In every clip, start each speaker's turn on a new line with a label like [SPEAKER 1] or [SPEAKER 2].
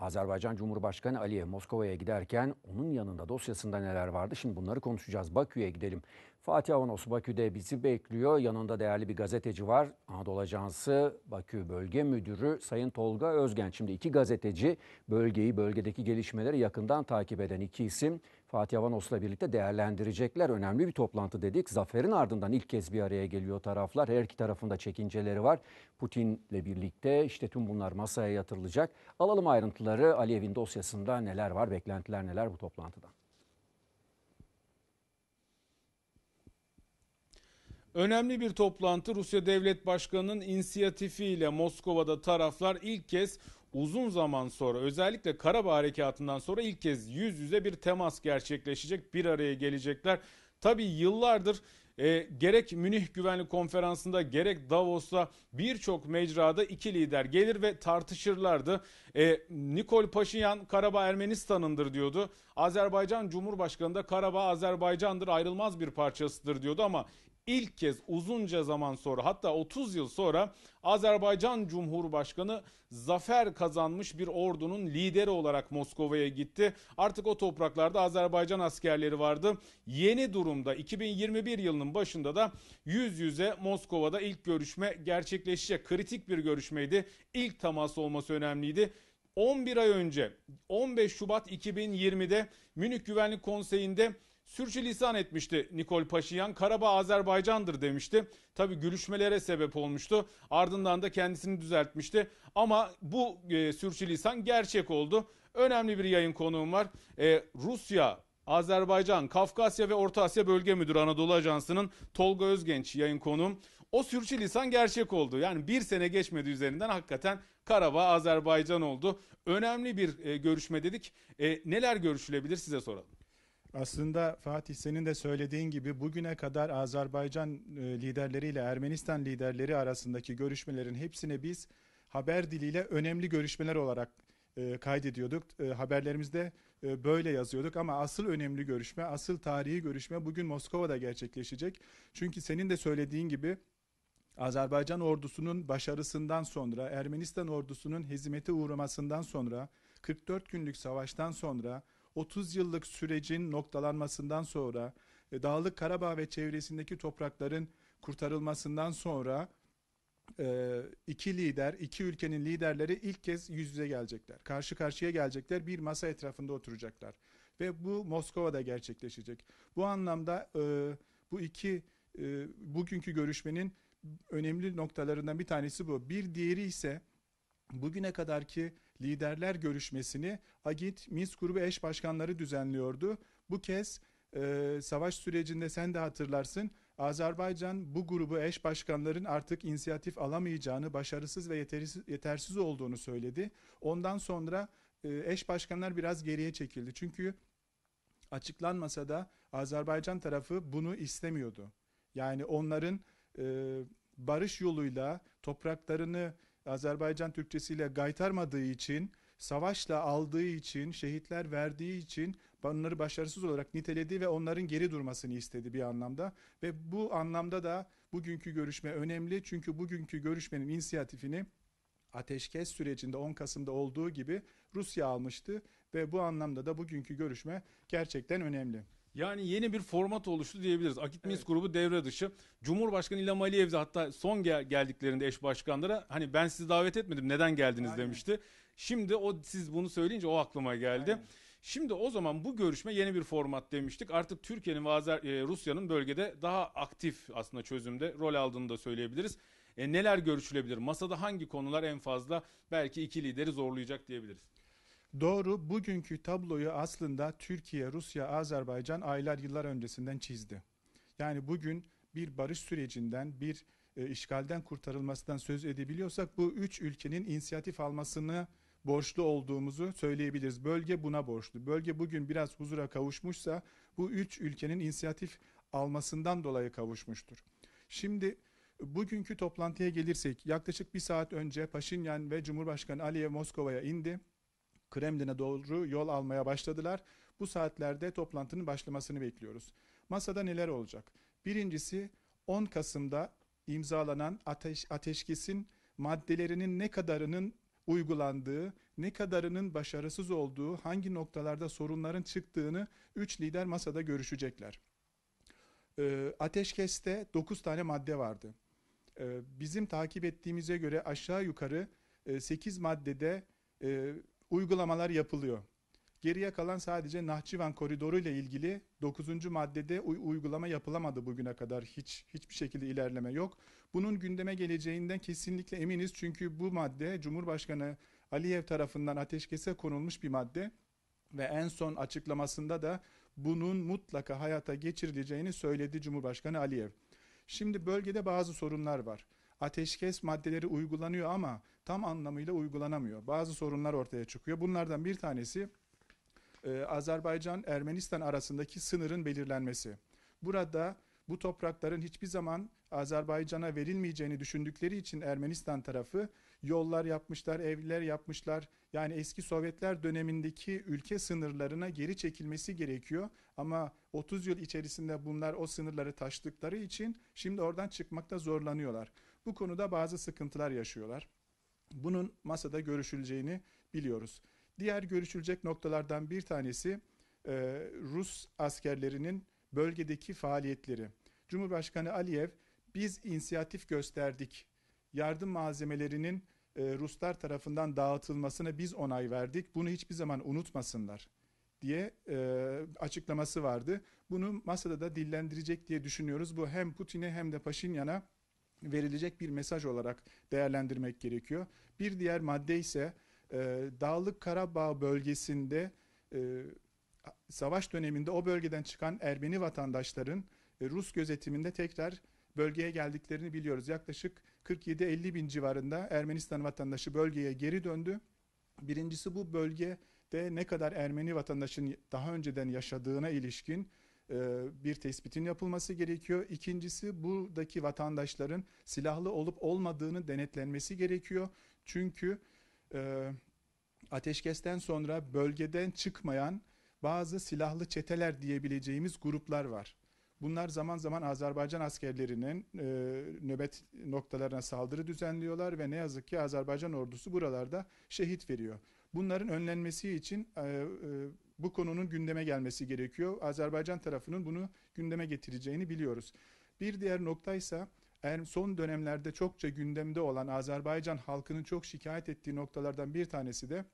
[SPEAKER 1] Azerbaycan Cumhurbaşkanı Aliyev Moskova'ya giderken onun yanında dosyasında neler vardı? Şimdi bunları konuşacağız. Bakü'ye gidelim. Fatih Avanos Bakü'de bizi bekliyor. Yanında değerli bir gazeteci var. Anadolu Ajansı Bakü Bölge Müdürü Sayın Tolga Özgen. Şimdi iki gazeteci bölgeyi, bölgedeki gelişmeleri yakından takip eden iki isim Fatih Avanos'la birlikte değerlendirecekler. Önemli bir toplantı dedik. Zaferin ardından ilk kez bir araya geliyor taraflar. Her iki tarafında çekinceleri var. Putin'le birlikte işte tüm bunlar masaya yatırılacak. Alalım
[SPEAKER 2] ayrıntıları. Aliyev'in dosyasında neler var, beklentiler neler bu toplantıdan? Önemli bir toplantı Rusya Devlet Başkanı'nın inisiyatifiyle Moskova'da taraflar ilk kez uzun zaman sonra özellikle Karabağ Harekatı'ndan sonra ilk kez yüz yüze bir temas gerçekleşecek. Bir araya gelecekler. Tabi yıllardır e, gerek Münih Güvenlik Konferansı'nda gerek Davos'ta birçok mecrada iki lider gelir ve tartışırlardı. E, Nikol Paşinyan Karabağ Ermenistan'ındır diyordu. Azerbaycan Cumhurbaşkanı da Karabağ Azerbaycan'dır ayrılmaz bir parçasıdır diyordu ama ilk kez uzunca zaman sonra hatta 30 yıl sonra Azerbaycan Cumhurbaşkanı zafer kazanmış bir ordunun lideri olarak Moskova'ya gitti. Artık o topraklarda Azerbaycan askerleri vardı. Yeni durumda 2021 yılının başında da yüz yüze Moskova'da ilk görüşme gerçekleşecek. Kritik bir görüşmeydi. İlk temas olması önemliydi. 11 ay önce 15 Şubat 2020'de Münih Güvenlik Konseyi'nde sürçülisan etmişti Nikol Paşinyan. Karabağ Azerbaycan'dır demişti. Tabi gülüşmelere sebep olmuştu. Ardından da kendisini düzeltmişti. Ama bu e, sürçülisan gerçek oldu. Önemli bir yayın konuğum var. E, Rusya, Azerbaycan, Kafkasya ve Orta Asya Bölge Müdürü Anadolu Ajansı'nın Tolga Özgenç yayın konuğum. O sürçülisan gerçek oldu. Yani bir sene geçmedi üzerinden hakikaten Karabağ Azerbaycan oldu. Önemli bir e, görüşme dedik. E, neler görüşülebilir size soralım.
[SPEAKER 1] Aslında Fatih senin de söylediğin gibi bugüne kadar Azerbaycan e, liderleriyle Ermenistan liderleri arasındaki görüşmelerin hepsine biz haber diliyle önemli görüşmeler olarak e, kaydediyorduk. E, haberlerimizde böyle yazıyorduk ama asıl önemli görüşme, asıl tarihi görüşme bugün Moskova'da gerçekleşecek. Çünkü senin de söylediğin gibi Azerbaycan ordusunun başarısından sonra, Ermenistan ordusunun hezimete uğramasından sonra, 44 günlük savaştan sonra 30 yıllık sürecin noktalanmasından sonra e, Dağlık Karabağ ve çevresindeki toprakların kurtarılmasından sonra e, iki lider, iki ülkenin liderleri ilk kez yüz yüze gelecekler. Karşı karşıya gelecekler, bir masa etrafında oturacaklar. Ve bu Moskova'da gerçekleşecek. Bu anlamda e, bu iki bugünkü görüşmenin önemli noktalarından bir tanesi bu. Bir diğeri ise bugüne kadarki liderler görüşmesini Agit, Minsk grubu eş başkanları düzenliyordu. Bu kez e, savaş sürecinde sen de hatırlarsın Azerbaycan bu grubu eş başkanların artık inisiyatif alamayacağını, başarısız ve yetersiz, yetersiz olduğunu söyledi. Ondan sonra e, eş başkanlar biraz geriye çekildi. Çünkü açıklanmasa da Azerbaycan tarafı bunu istemiyordu. Yani onların e, barış yoluyla topraklarını Azerbaycan Türkçesiyle gaytarmadığı için, savaşla aldığı için, şehitler verdiği için onları başarısız olarak niteledi ve onların geri durmasını istedi bir anlamda. Ve bu anlamda da bugünkü görüşme önemli çünkü bugünkü görüşmenin inisiyatifini ateşkes sürecinde 10 Kasım'da olduğu gibi Rusya almıştı ve bu anlamda da bugünkü görüşme gerçekten önemli.
[SPEAKER 2] Yani yeni bir format oluştu diyebiliriz. Akit Minsk evet. grubu devre dışı. Cumhurbaşkanı İlham Aliyev de hatta son gel- geldiklerinde eş başkanlara hani ben sizi davet etmedim neden geldiniz Aynen. demişti. Şimdi o siz bunu söyleyince o aklıma geldi. Aynen. Şimdi o zaman bu görüşme yeni bir format demiştik. Artık Türkiye'nin ve Azer- e, Rusya'nın bölgede daha aktif aslında çözümde rol aldığını da söyleyebiliriz. E, neler görüşülebilir? Masada hangi konular en fazla belki iki lideri zorlayacak diyebiliriz?
[SPEAKER 1] Doğru bugünkü tabloyu aslında Türkiye, Rusya, Azerbaycan aylar yıllar öncesinden çizdi. Yani bugün bir barış sürecinden, bir e, işgalden kurtarılmasından söz edebiliyorsak bu üç ülkenin inisiyatif almasını borçlu olduğumuzu söyleyebiliriz. Bölge buna borçlu. Bölge bugün biraz huzura kavuşmuşsa bu üç ülkenin inisiyatif almasından dolayı kavuşmuştur. Şimdi bugünkü toplantıya gelirsek yaklaşık bir saat önce Paşinyan ve Cumhurbaşkanı Aliyev Moskova'ya indi. Kremlin'e doğru yol almaya başladılar. Bu saatlerde toplantının başlamasını bekliyoruz. Masada neler olacak? Birincisi 10 Kasım'da imzalanan ateş, ateşkesin maddelerinin ne kadarının uygulandığı, ne kadarının başarısız olduğu, hangi noktalarda sorunların çıktığını 3 lider masada görüşecekler. E, ateşkeste 9 tane madde vardı. E, bizim takip ettiğimize göre aşağı yukarı e, 8 maddede e, uygulamalar yapılıyor. Geriye kalan sadece Nahçıvan koridoru ile ilgili 9. maddede uygulama yapılamadı bugüne kadar. Hiç hiçbir şekilde ilerleme yok. Bunun gündeme geleceğinden kesinlikle eminiz. Çünkü bu madde Cumhurbaşkanı Aliyev tarafından ateşkese konulmuş bir madde ve en son açıklamasında da bunun mutlaka hayata geçirileceğini söyledi Cumhurbaşkanı Aliyev. Şimdi bölgede bazı sorunlar var ateşkes maddeleri uygulanıyor ama tam anlamıyla uygulanamıyor. Bazı sorunlar ortaya çıkıyor. Bunlardan bir tanesi e, Azerbaycan-Ermenistan arasındaki sınırın belirlenmesi. Burada bu toprakların hiçbir zaman Azerbaycan'a verilmeyeceğini düşündükleri için Ermenistan tarafı yollar yapmışlar, evler yapmışlar. Yani eski Sovyetler dönemindeki ülke sınırlarına geri çekilmesi gerekiyor. Ama 30 yıl içerisinde bunlar o sınırları taştıkları için şimdi oradan çıkmakta zorlanıyorlar. Bu konuda bazı sıkıntılar yaşıyorlar. Bunun masada görüşüleceğini biliyoruz. Diğer görüşülecek noktalardan bir tanesi e, Rus askerlerinin bölgedeki faaliyetleri. Cumhurbaşkanı Aliyev biz inisiyatif gösterdik. Yardım malzemelerinin e, Ruslar tarafından dağıtılmasına biz onay verdik. Bunu hiçbir zaman unutmasınlar diye e, açıklaması vardı. Bunu masada da dillendirecek diye düşünüyoruz. Bu hem Putin'e hem de Paşinyan'a verilecek bir mesaj olarak değerlendirmek gerekiyor. Bir diğer madde ise e, Dağlık Karabağ bölgesinde e, savaş döneminde o bölgeden çıkan Ermeni vatandaşların e, Rus gözetiminde tekrar bölgeye geldiklerini biliyoruz. Yaklaşık 47-50 bin civarında Ermenistan vatandaşı bölgeye geri döndü. Birincisi bu bölgede ne kadar Ermeni vatandaşın daha önceden yaşadığına ilişkin e, bir tespitin yapılması gerekiyor. İkincisi buradaki vatandaşların silahlı olup olmadığını denetlenmesi gerekiyor. Çünkü e, ateşkesten sonra bölgeden çıkmayan bazı silahlı çeteler diyebileceğimiz gruplar var. Bunlar zaman zaman Azerbaycan askerlerinin e, nöbet noktalarına saldırı düzenliyorlar ve ne yazık ki Azerbaycan ordusu buralarda şehit veriyor. Bunların önlenmesi için e, e, bu konunun gündeme gelmesi gerekiyor. Azerbaycan tarafının bunu gündeme getireceğini biliyoruz. Bir diğer noktaysa en son dönemlerde çokça gündemde olan Azerbaycan halkının çok şikayet ettiği noktalardan bir tanesi de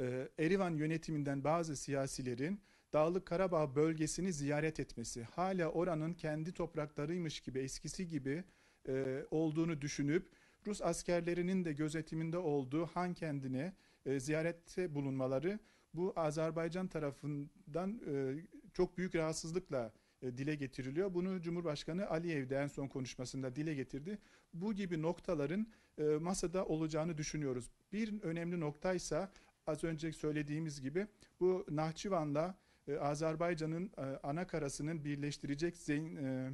[SPEAKER 1] e, Erivan yönetiminden bazı siyasilerin Dağlık Karabağ bölgesini ziyaret etmesi, hala oranın kendi topraklarıymış gibi eskisi gibi e, olduğunu düşünüp Rus askerlerinin de gözetiminde olduğu Han kendine e, ziyarette bulunmaları bu Azerbaycan tarafından e, çok büyük rahatsızlıkla e, dile getiriliyor. Bunu Cumhurbaşkanı Aliyev de en son konuşmasında dile getirdi. Bu gibi noktaların e, masada olacağını düşünüyoruz. Bir önemli noktaysa az önce söylediğimiz gibi bu Nahçıvan'la e, Azerbaycan'ın e, ana karasının birleştirecek zeyn, e,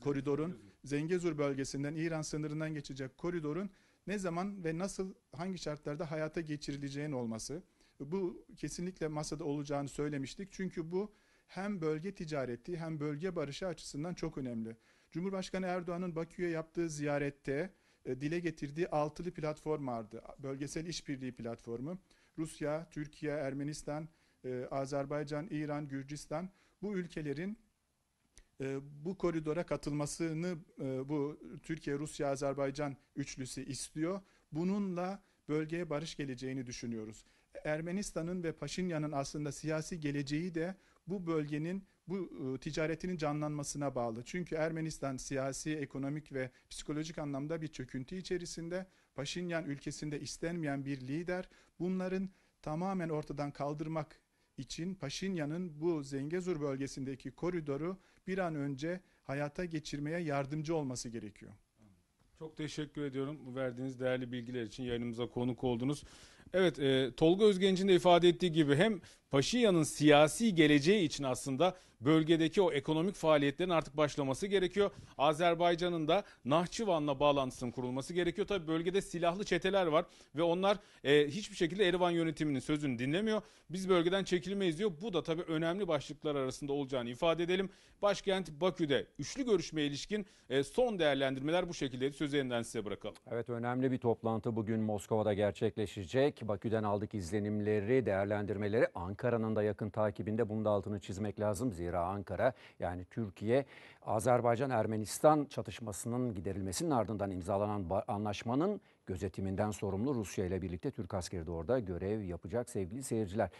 [SPEAKER 1] koridorun Zengezur bölgesinden İran sınırından geçecek koridorun ne zaman ve nasıl hangi şartlarda hayata geçirileceğin olması bu kesinlikle masada olacağını söylemiştik. Çünkü bu hem bölge ticareti hem bölge barışı açısından çok önemli. Cumhurbaşkanı Erdoğan'ın Bakü'ye yaptığı ziyarette e, dile getirdiği altılı platform vardı. Bölgesel işbirliği platformu. Rusya, Türkiye, Ermenistan, e, Azerbaycan, İran, Gürcistan bu ülkelerin e, bu koridora katılmasını bu Türkiye, Rusya, Azerbaycan üçlüsü istiyor. Bununla bölgeye barış geleceğini düşünüyoruz. Ermenistan'ın ve Paşinyan'ın aslında siyasi geleceği de bu bölgenin bu e, ticaretinin canlanmasına bağlı. Çünkü Ermenistan siyasi, ekonomik ve psikolojik anlamda bir çöküntü içerisinde. Paşinyan ülkesinde istenmeyen bir lider. Bunların tamamen ortadan kaldırmak için Paşinyan'ın bu Zengezur bölgesindeki koridoru bir an önce hayata geçirmeye yardımcı olması gerekiyor.
[SPEAKER 2] Çok teşekkür ediyorum bu verdiğiniz değerli bilgiler için yayınımıza konuk oldunuz. Evet e, Tolga Özgenç'in de ifade ettiği gibi hem Paşinyan'ın siyasi geleceği için aslında bölgedeki o ekonomik faaliyetlerin artık başlaması gerekiyor. Azerbaycan'ın da Nahçıvan'la bağlantısının kurulması gerekiyor. Tabii bölgede silahlı çeteler var ve onlar e, hiçbir şekilde Erivan yönetiminin sözünü dinlemiyor. Biz bölgeden çekilmeyiz diyor. Bu da tabii önemli başlıklar arasında olacağını ifade edelim. Başkent Bakü'de üçlü görüşmeye ilişkin e, son değerlendirmeler bu şekildeydi. Sözü yeniden size bırakalım.
[SPEAKER 1] Evet önemli bir toplantı bugün Moskova'da gerçekleşecek. Bakü'den aldık izlenimleri, değerlendirmeleri Ankara'nın da yakın takibinde. bunu da altını çizmek lazım. Zira Kahira, Ankara yani Türkiye Azerbaycan-Ermenistan çatışmasının giderilmesinin ardından imzalanan anlaşmanın gözetiminden sorumlu Rusya ile birlikte Türk askeri de orada görev yapacak sevgili seyirciler.